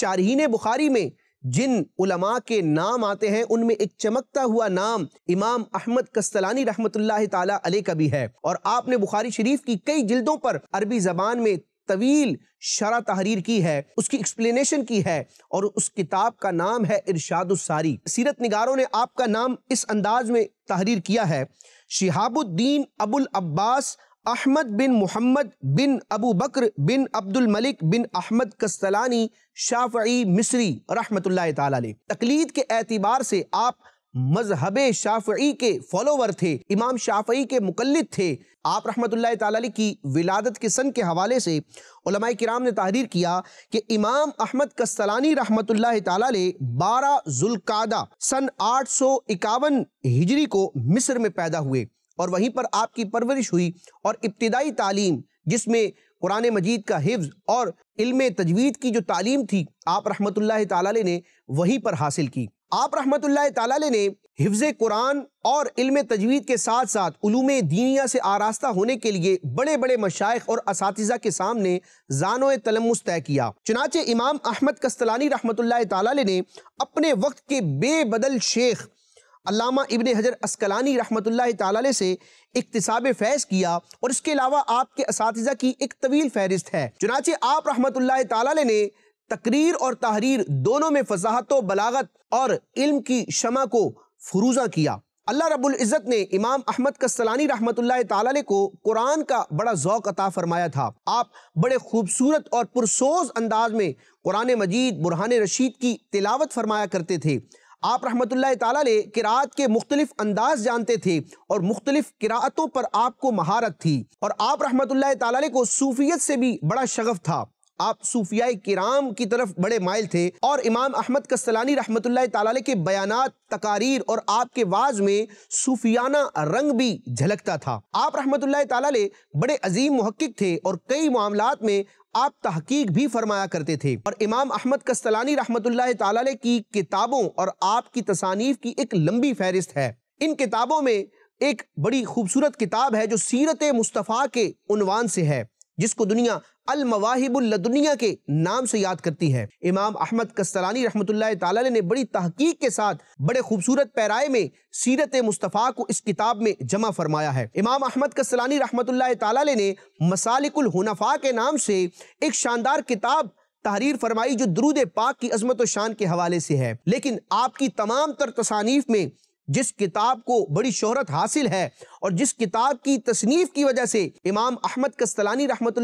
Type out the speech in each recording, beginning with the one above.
शारहीन बुखारी में जिन उलमा के नाम आते हैं उनमें एक चमकता हुआ नाम इमाम अहमद कस्तलानी रहमत ताला का भी है और आपने बुखारी शरीफ की कई जिल्दों पर अरबी जबान में तवील शरा तहरीर की है उसकी एक्सप्लेनेशन की है और उस किताब का नाम है इरशादुसारी सीरत निगारों ने आपका नाम इस अंदाज में तहरीर किया है शिहाबुद्दीन अबुल अब्बास अहमद बिन मोहम्मद बिन अबू बकर बिन अब्दुल मलिक बिन अहमद कस्तलानी शाफ़ी मिस्री रहमत तकलीद के एतबार से आप मजहब शाफ़ी के फॉलोवर थे इमाम शाफ़ी के मुकलद थे आप रहमत की विलादत के सन के हवाले से किराम ने तहरीर किया कि इमाम अहमद कस्तलानी रहमत ताली बारह जुल्कादा सन आठ सौ इक्यावन हिजरी को मिस्र में पैदा हुए और वहीं पर आपकी परवरिश हुई और इब्तदाई तालीम जिसमें कुरान मजीद का हिफ्ज़ और इल्म तजवीद की जो तालीम थी आप रहमतुल्लाह ताला ने वहीं पर हासिल की आप रहमतुल्लाह ताला ने हिफ्ज़ कुरान और इल्म तजवीद के साथ साथ उलूम दीनिया से आरास्ता होने के लिए बड़े बड़े मशाइ और इस के सामने जानो तलमुस तय किया चुनाचे इमाम अहमद कस्तलानी रहमतुल्लाह ताला ने अपने वक्त के बेबदल शेख अलामा इबन हजर असकलानी रहमत ताला से इकतसाब फैज़ किया और इसके अलावा आपके इस की एक तवील फहरिस्त है चुनाचे आप रहमत ताला ने तकरीर और तहरीर दोनों में फजाहत बलागत और इल्म की शमा को फरूजा किया अल्लाह रब्बुल इज़्ज़त ने इमाम अहमद कसलानी रहमत ताला को कुरान का बड़ा ज़ौक़ अता फरमाया था आप बड़े खूबसूरत और पुरसोज अंदाज में कुरान मजीद बुरहान रशीद की तिलावत फरमाया करते थे आप रहमत किरात के मुख्तलिफ अंदाज जानते थे और मुख्तलिफ किरातों पर आपको महारत थी और आप रहमत को सूफियत से भी बड़ा शगफ था आप सूफिया किराम की तरफ बड़े माइल थे और इमाम अहमद कसलानी रहमत ताल के बयान तकारीर और आपके वाज में सूफियाना रंग भी झलकता था आप रहमत ताल बड़े अजीम महक्क थे और कई मामला में आप तहकीक भी फरमाया करते थे और इमाम अहमद कस्तलानी रहमत ताल की किताबों और आपकी तसानीफ की एक लंबी फहरिस्त है इन किताबों में एक बड़ी खूबसूरत किताब है जो सीरत मुस्तफ़ा के उनवान से है जिसको दुनिया अल मवाहिबुल्लदुनिया के नाम से याद करती है इमाम अहमद कस्तलानी रहमतुल्लाह ताला ने बड़ी तहकीक के साथ बड़े खूबसूरत पैराए में सीरत मुस्तफ़ा को इस किताब में जमा फरमाया है इमाम अहमद कस्तलानी रहमतुल्लाह ताला ने मसालिकुल हुनफा के नाम से एक शानदार किताब तहरीर फरमाई जो दरूद पाक की अजमत शान के हवाले से है लेकिन आपकी तमाम तर तसानीफ में जिस किताब को बड़ी शोहरत हासिल है और जिस किताब की तसनीफ़ की वजह से इमाम अहमद कस्तलानी रहमत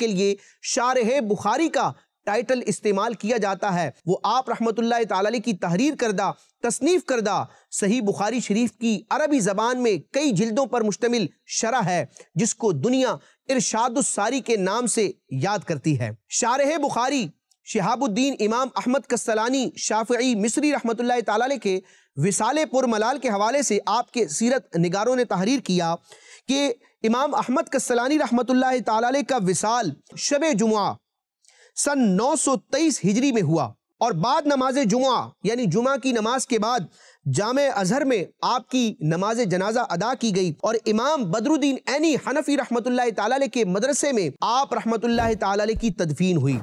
के लिए शारह बुखारी का टाइटल इस्तेमाल किया जाता है वो आप रहमत की तहरीर करदा तसनीफ़ करदा सही बुखारी शरीफ की अरबी ज़बान में कई जल्दों पर मुश्तमिल शरा है जिसको दुनिया इरशादुसारी के नाम से याद करती है शारह बुखारी शहाबुद्दीन इमाम अहमद कसलानी शाफ़ी मिस्री रहमत ताल के विसाल पुरमलाल के हवाले से आपके सीरत निगारों ने तहरीर किया कि इमाम अहमद कसलानी रहमत लाई का विसाल शब जुमा सन नौ सौ तेईस हिजरी में हुआ और बाद नमाज जुमा यानी जुमा की नमाज के बाद जाम अजहर में आपकी नमाज जनाजा अदा की गई और इमाम बदरुद्दीन एनी हनफी रहमत लाई के मदरसे में आप रहमत ताल की तदफीन हुई